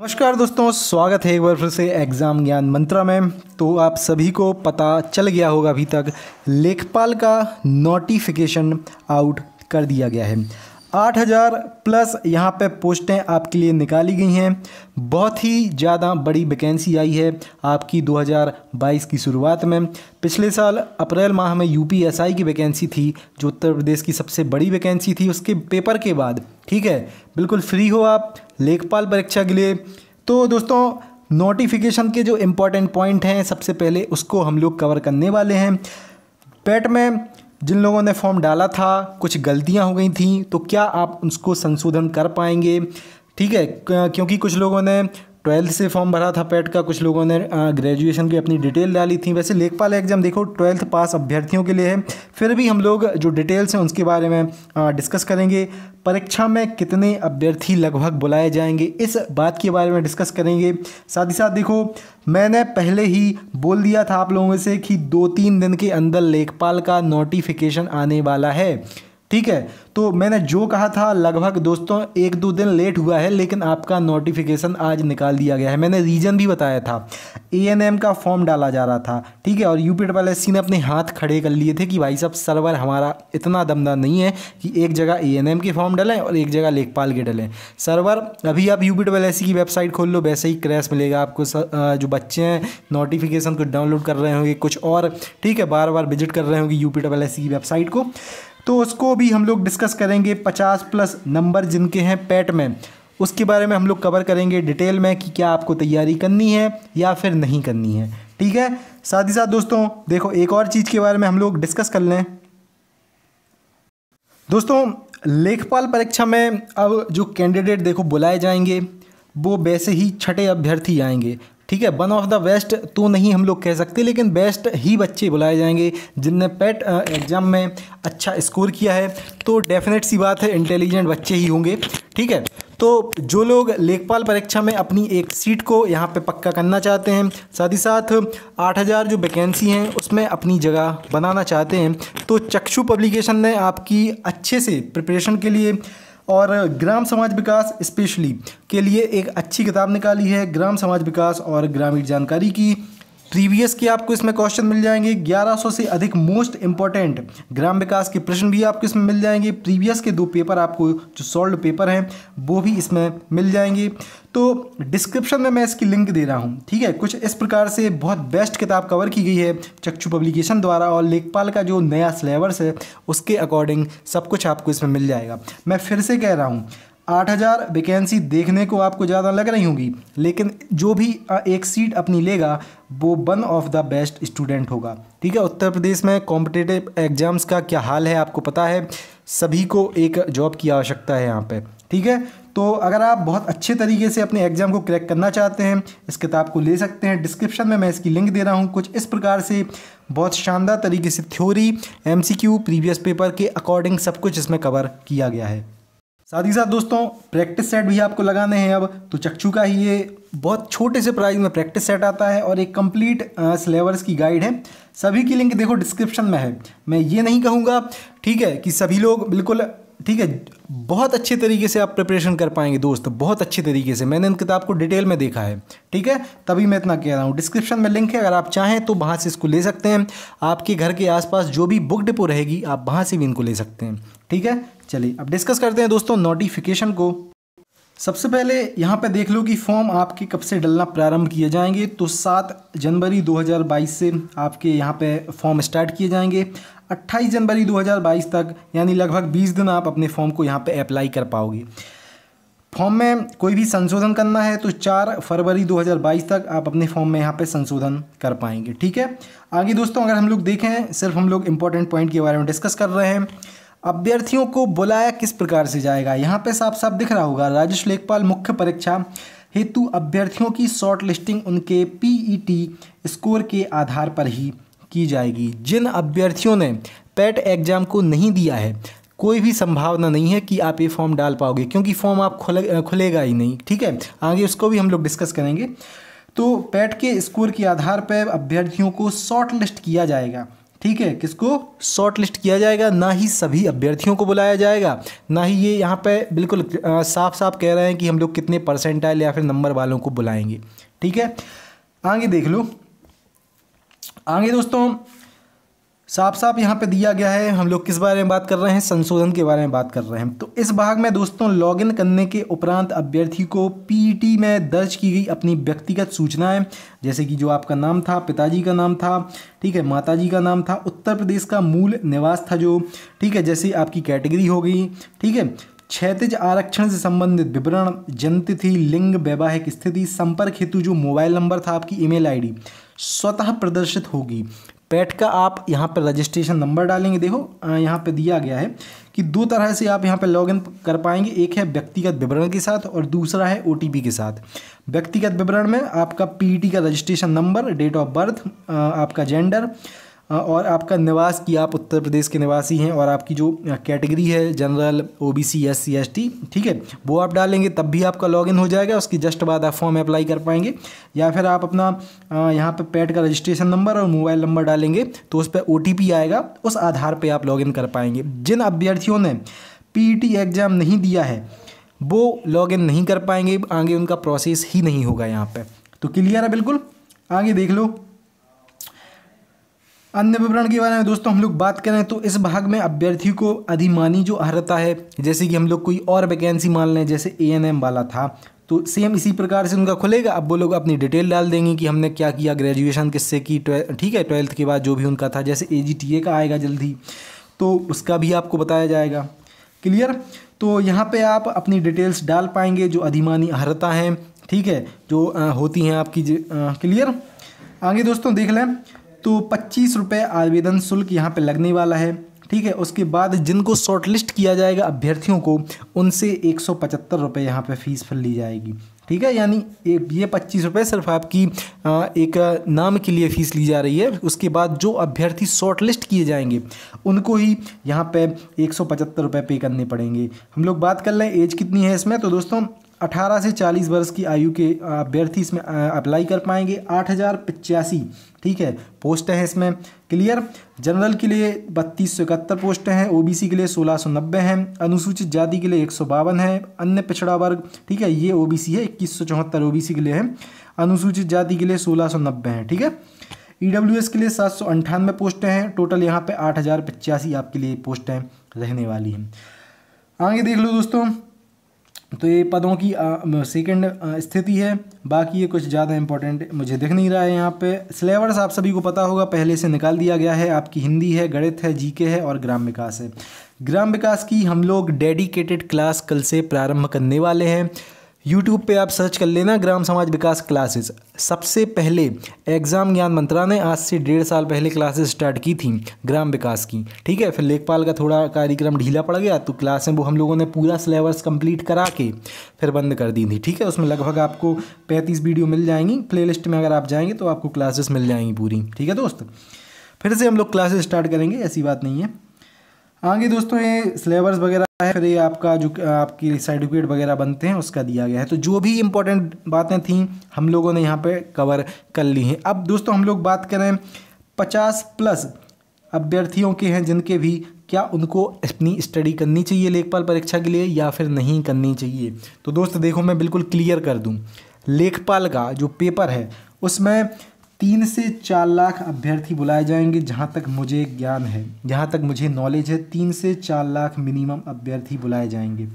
नमस्कार दोस्तों स्वागत है एक बार फिर से एग्ज़ाम ज्ञान मंत्रा में तो आप सभी को पता चल गया होगा अभी तक लेखपाल का नोटिफिकेशन आउट कर दिया गया है आठ हज़ार प्लस यहाँ पे पोस्टें आपके लिए निकाली गई हैं बहुत ही ज़्यादा बड़ी वैकेंसी आई है आपकी 2022 की शुरुआत में पिछले साल अप्रैल माह में यूपीएसआई की वैकेंसी थी जो उत्तर प्रदेश की सबसे बड़ी वैकेंसी थी उसके पेपर के बाद ठीक है बिल्कुल फ्री हो आप लेखपाल परीक्षा के लिए तो दोस्तों नोटिफिकेशन के जो इम्पोर्टेंट पॉइंट हैं सबसे पहले उसको हम लोग कवर करने वाले हैं पेट में जिन लोगों ने फॉर्म डाला था कुछ गलतियां हो गई थी तो क्या आप उसको संशोधन कर पाएंगे ठीक है क्योंकि कुछ लोगों ने ट्वेल्थ से फॉर्म भरा था पेट का कुछ लोगों ने ग्रेजुएशन की अपनी डिटेल डाली थी वैसे लेखपाल एग्जाम देखो ट्वेल्थ पास अभ्यर्थियों के लिए है फिर भी हम लोग जो डिटेल्स हैं उसके बारे में डिस्कस करेंगे परीक्षा में कितने अभ्यर्थी लगभग बुलाए जाएंगे इस बात के बारे में डिस्कस करेंगे साथ ही साथ देखो मैंने पहले ही बोल दिया था आप लोगों से कि दो तीन दिन के अंदर लेखपाल का नोटिफिकेशन आने वाला है ठीक है तो मैंने जो कहा था लगभग दोस्तों एक दो दिन लेट हुआ है लेकिन आपका नोटिफिकेशन आज निकाल दिया गया है मैंने रीजन भी बताया था ए एन एम का फॉर्म डाला जा रहा था ठीक है और U P double S C ने अपने हाथ खड़े कर लिए थे कि भाई साहब सर्वर हमारा इतना दमदार नहीं है कि एक जगह ए एन एम के फॉर्म डलें और एक जगह लेखपाल के डलें सर्वर अभी आप U P double S C की वेबसाइट खोल लो वैसे ही क्रैश मिलेगा आपको जो बच्चे हैं नोटिफिकेशन को डाउनलोड कर रहे होंगे कुछ और ठीक है बार बार विजिट कर रहे होंगे U P double S C की वेबसाइट को तो उसको भी हम लोग डिस्कस करेंगे पचास प्लस नंबर जिनके हैं पैट में उसके बारे में हम लोग कवर करेंगे डिटेल में कि क्या आपको तैयारी करनी है या फिर नहीं करनी है ठीक है साथ ही साथ दोस्तों देखो एक और चीज़ के बारे में हम लोग डिस्कस कर लें दोस्तों लेखपाल परीक्षा में अब जो कैंडिडेट देखो बुलाए जाएंगे वो वैसे ही छठे अभ्यर्थी आएंगे ठीक है वन ऑफ द बेस्ट तो नहीं हम लोग कह सकते लेकिन बेस्ट ही बच्चे बुलाए जाएंगे जिनने पेट एग्ज़ाम में अच्छा स्कोर किया है तो डेफिनेट सी बात है इंटेलिजेंट बच्चे ही होंगे ठीक है तो जो लोग लेखपाल परीक्षा में अपनी एक सीट को यहाँ पे पक्का करना चाहते हैं साथ ही साथ 8000 जो वैकेंसी हैं उसमें अपनी जगह बनाना चाहते हैं तो चक्षु पब्लिकेशन ने आपकी अच्छे से प्रिपरेशन के लिए और ग्राम समाज विकास स्पेशली के लिए एक अच्छी किताब निकाली है ग्राम समाज विकास और ग्रामीण जानकारी की प्रीवियस के आपको इसमें क्वेश्चन मिल जाएंगे 1100 से अधिक मोस्ट इंपॉर्टेंट ग्राम विकास के प्रश्न भी आपको इसमें मिल जाएंगे प्रीवियस के दो पेपर आपको जो सॉल्व पेपर हैं वो भी इसमें मिल जाएंगे तो डिस्क्रिप्शन में मैं इसकी लिंक दे रहा हूँ ठीक है कुछ इस प्रकार से बहुत बेस्ट किताब कवर की गई है चक्षु पब्लिकेशन द्वारा और लेखपाल का जो नया सिलेबस है उसके अकॉर्डिंग सब कुछ आपको इसमें मिल जाएगा मैं फिर से कह रहा हूँ आठ हज़ार वैकेंसी देखने को आपको ज़्यादा लग रही होंगी लेकिन जो भी एक सीट अपनी लेगा वो one of the best student होगा ठीक है उत्तर प्रदेश में कॉम्पिटेटिव एग्ज़ाम्स का क्या हाल है आपको पता है सभी को एक जॉब की आवश्यकता है यहाँ पे ठीक है तो अगर आप बहुत अच्छे तरीके से अपने एग्ज़ाम को क्रैक करना चाहते हैं इस किताब को ले सकते हैं डिस्क्रिप्शन में मैं इसकी लिंक दे रहा हूँ कुछ इस प्रकार से बहुत शानदार तरीके से थ्योरी एमसीक्यू प्रीवियस पेपर के अकॉर्डिंग सब कुछ इसमें कवर किया गया है साथ ही साथ दोस्तों प्रैक्टिस सेट भी आपको लगाने हैं अब तो चक्षु का ही ये बहुत छोटे से प्राइस में प्रैक्टिस सेट आता है और एक कंप्लीट सिलेबस की गाइड है सभी की लिंक देखो डिस्क्रिप्शन में है मैं ये नहीं कहूँगा ठीक है कि सभी लोग बिल्कुल ठीक है बहुत अच्छे तरीके से आप प्रिपरेशन कर पाएंगे दोस्त बहुत अच्छे तरीके से मैंने इन किताब को डिटेल में देखा है ठीक है तभी मैं इतना कह रहा हूँ डिस्क्रिप्शन में लिंक है अगर आप चाहें तो वहाँ से इसको ले सकते हैं आपके घर के आसपास जो भी बुक डिपो रहेगी आप वहाँ से भी इनको ले सकते हैं ठीक है चलिए अब डिस्कस करते हैं दोस्तों नोटिफिकेशन को सबसे पहले यहाँ पे देख लो कि फॉर्म आपके कब से डलना प्रारंभ किए जाएंगे तो सात जनवरी 2022 से आपके यहाँ पे फॉर्म स्टार्ट किए जाएंगे 28 जनवरी 2022 तक यानी लगभग 20 दिन आप अपने फॉर्म को यहाँ पे अप्लाई कर पाओगे फॉर्म में कोई भी संशोधन करना है तो 4 फरवरी 2022 तक आप अपने फॉर्म में यहाँ पे संशोधन कर पाएंगे ठीक है आगे दोस्तों अगर हम लोग देखें सिर्फ हम लोग इंपॉर्टेंट पॉइंट के बारे में डिस्कस कर रहे हैं अभ्यर्थियों को बुलाया किस प्रकार से जाएगा यहाँ पे साफ साफ दिख रहा होगा राजेश लेखपाल मुख्य परीक्षा हेतु अभ्यर्थियों की शॉर्ट लिस्टिंग उनके पीईटी e स्कोर के आधार पर ही की जाएगी जिन अभ्यर्थियों ने पैट e एग्जाम को नहीं दिया है कोई भी संभावना नहीं है कि आप ये फॉर्म डाल पाओगे क्योंकि फॉर्म आप खुले खुलेगा ही नहीं ठीक है आगे उसको भी हम लोग डिस्कस करेंगे तो पैट e के स्कोर के आधार पर अभ्यर्थियों को शॉर्ट लिस्ट किया जाएगा ठीक है किसको शॉर्ट लिस्ट किया जाएगा ना ही सभी अभ्यर्थियों को बुलाया जाएगा ना ही ये यहाँ पे बिल्कुल साफ साफ कह रहे हैं कि हम लोग कितने परसेंटाइल या फिर नंबर वालों को बुलाएंगे ठीक है आगे देख लो आगे दोस्तों साफ साफ यहाँ पे दिया गया है हम लोग किस बारे में बात कर रहे हैं संशोधन के बारे में बात कर रहे हैं तो इस भाग में दोस्तों लॉगिन करने के उपरांत अभ्यर्थी को पीईटी e में दर्ज की गई अपनी व्यक्तिगत सूचनाएं जैसे कि जो आपका नाम था पिताजी का नाम था ठीक है माताजी का नाम था उत्तर प्रदेश का मूल निवास था जो ठीक है जैसे आपकी कैटेगरी हो गई ठीक है क्षेत्रज आरक्षण से संबंधित विवरण जनतिथि लिंग वैवाहिक स्थिति संपर्क हेतु जो मोबाइल नंबर था आपकी ईमेल आईडी स्वतः प्रदर्शित होगी पैट का आप यहाँ पर रजिस्ट्रेशन नंबर डालेंगे देखो यहाँ पर दिया गया है कि दो तरह से आप यहाँ पर लॉगिन कर पाएंगे एक है व्यक्तिगत विवरण के साथ और दूसरा है ओ के साथ व्यक्तिगत विवरण में आपका पी का registration number date of birth आपका जेंडर और आपका निवास कि आप उत्तर प्रदेश के निवासी हैं और आपकी जो कैटेगरी है general O B C S C S T ठीक है वो आप डालेंगे तब भी आपका लॉगिन हो जाएगा उसके जस्ट बाद आप फॉर्म अप्लाई कर पाएंगे या फिर आप अपना यहाँ पर पैड का रजिस्ट्रेशन नंबर और मोबाइल नंबर डालेंगे तो उस पर ओ आएगा उस आधार पर आप लॉगिन कर पाएंगे जिन अभ्यर्थियों ने पी एग्ज़ाम नहीं दिया है वो लॉगिन नहीं कर पाएंगे आगे उनका प्रोसेस ही नहीं होगा यहाँ पर तो क्लियर है बिल्कुल आगे देख लो अन्य विवरण के बारे में दोस्तों हम लोग बात करें तो इस भाग में अभ्यर्थी को अधिमानी जो अर्हता है जैसे कि हम लोग कोई और वैकेंसी मान लें जैसे ए वाला था तो सेम इसी प्रकार से उनका खुलेगा अब वो लोग अपनी डिटेल डाल देंगे कि हमने क्या किया ग्रेजुएशन किससे की ठीक है ट्वेल्थ के बाद जो भी उनका था जैसे ए का आएगा जल्दी तो उसका भी आपको बताया जाएगा क्लियर तो यहाँ पे आप अपनी डिटेल्स डाल पाएंगे जो अधिमानी अर्ता हैं ठीक है जो होती हैं आपकी क्लियर आगे दोस्तों देख लें तो पच्चीस रुपये आवेदन शुल्क यहाँ पे लगने वाला है ठीक है उसके बाद जिनको शॉर्टलिस्ट किया जाएगा अभ्यर्थियों को उनसे एक सौ पचहत्तर रुपये यहाँ पर फ़ीस फिर ली जाएगी ठीक है यानी ये पच्चीस रुपये सिर्फ आपकी एक नाम के लिए फ़ीस ली जा रही है उसके बाद जो अभ्यर्थी शॉर्टलिस्ट किए जाएंगे उनको ही यहाँ पे एक सौ पचहत्तर रुपये पे करने पड़ेंगे हम लोग बात कर लें एज कितनी है इसमें तो दोस्तों 18 से 40 वर्ष की आयु के अभ्यर्थी इसमें अप्लाई कर पाएंगे आठ हज़ार पचासी ठीक है पोस्ट है इसमें क्लियर जनरल के लिए बत्तीस सौ इकहत्तर पोस्ट हैं ओबीसी के लिए सोलह सौ नब्बे हैं अनुसूचित जाति के लिए एक सौ बावन है अन्य पिछड़ा वर्ग ठीक है ये ओबीसी है इक्कीस सौ चौहत्तर ओबीसी के लिए है अनुसूचित जाति के लिए सोलह सौ नब्बे हैं ठीक है ई डब्ल्यू एस के लिए सात सौ अंठानवे पोस्ट हैं टोटल यहाँ पे आठ हज़ार पचासी आपके लिए पोस्ट हैं रहने वाली हैं आगे देख लो दोस्तों तो ये पदों की सेकंड स्थिति है बाकी ये कुछ ज़्यादा इंपॉर्टेंट मुझे दिख नहीं रहा है यहाँ पे सिलेबस आप सभी को पता होगा पहले से निकाल दिया गया है आपकी हिंदी है गणित है जीके है और ग्राम विकास है ग्राम विकास की हम लोग डेडिकेटेड क्लास कल से प्रारंभ करने वाले हैं यूट्यूब पे आप सर्च कर लेना ग्राम समाज विकास क्लासेस सबसे पहले एग्ज़ाम ज्ञान मंत्रा ने आज से डेढ़ साल पहले क्लासेस स्टार्ट की थी ग्राम विकास की ठीक है फिर लेखपाल का थोड़ा कार्यक्रम ढीला पड़ गया तो क्लासें वो हम लोगों ने पूरा सिलेबस कंप्लीट करा के फिर बंद कर दी थी ठीक है उसमें लगभग आपको पैंतीस वीडियो मिल जाएंगी प्ले में अगर आप जाएंगे तो आपको क्लासेस मिल जाएंगी पूरी ठीक है दोस्त फिर से हम लोग क्लासेस स्टार्ट करेंगे ऐसी बात नहीं है आगे हाँ दोस्तों ये सिलेबस वगैरह है फिर ये आपका जो आपकी सर्टिफिकेट वगैरह बनते हैं उसका दिया गया है तो जो भी इंपॉर्टेंट बातें थी हम लोगों ने यहाँ पे कवर कर ली हैं अब दोस्तों हम लोग बात करें पचास प्लस अभ्यर्थियों के हैं जिनके भी क्या उनको अपनी स्टडी करनी चाहिए लेखपाल परीक्षा के लिए या फिर नहीं करनी चाहिए तो दोस्त देखो मैं बिल्कुल क्लियर कर दूँ लेखपाल का जो पेपर है उसमें तीन से चार लाख अभ्यर्थी बुलाए जाएंगे जहाँ तक मुझे ज्ञान है जहाँ तक मुझे नॉलेज है तीन से चार लाख मिनिमम अभ्यर्थी बुलाए जाएंगे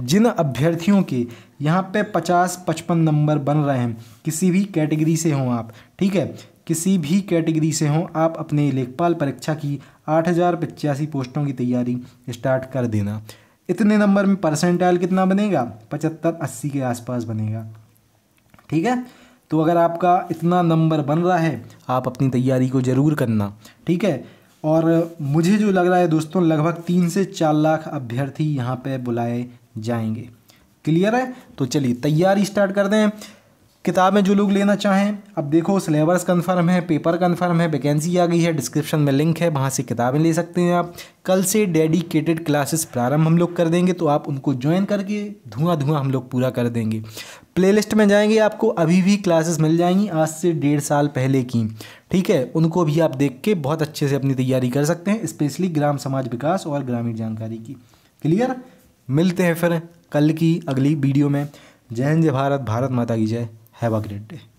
जिन अभ्यर्थियों के यहाँ पे पचास पचपन नंबर बन रहे हैं किसी भी कैटेगरी से हों आप ठीक है किसी भी कैटेगरी से हों आप अपने लेखपाल परीक्षा की आठ हज़ार पचासी पोस्टों की तैयारी स्टार्ट कर देना इतने नंबर में परसेंटाइल कितना बनेगा पचहत्तर अस्सी के आसपास बनेगा ठीक है तो अगर आपका इतना नंबर बन रहा है आप अपनी तैयारी को ज़रूर करना ठीक है और मुझे जो लग रहा है दोस्तों लगभग तीन से चार लाख अभ्यर्थी यहाँ पर बुलाए जाएंगे क्लियर है तो चलिए तैयारी स्टार्ट कर दें किताब में जो लोग लेना चाहें अब देखो सिलेबस कंफर्म है पेपर कंफर्म है वैकेंसी आ गई है डिस्क्रिप्शन में लिंक है वहाँ से किताबें ले सकते हैं आप कल से डेडिकेटेड क्लासेस प्रारंभ हम लोग कर देंगे तो आप उनको ज्वाइन करके धुआं धुआं हम लोग पूरा कर देंगे प्लेलिस्ट में जाएंगे आपको अभी भी क्लासेस मिल जाएंगी आज से डेढ़ साल पहले की ठीक है उनको भी आप देख के बहुत अच्छे से अपनी तैयारी कर सकते हैं स्पेशली ग्राम समाज विकास और ग्रामीण जानकारी की क्लियर मिलते हैं फिर कल की अगली वीडियो में जय हिंद जय भारत भारत माता की जय हैव अ ग्रेट डे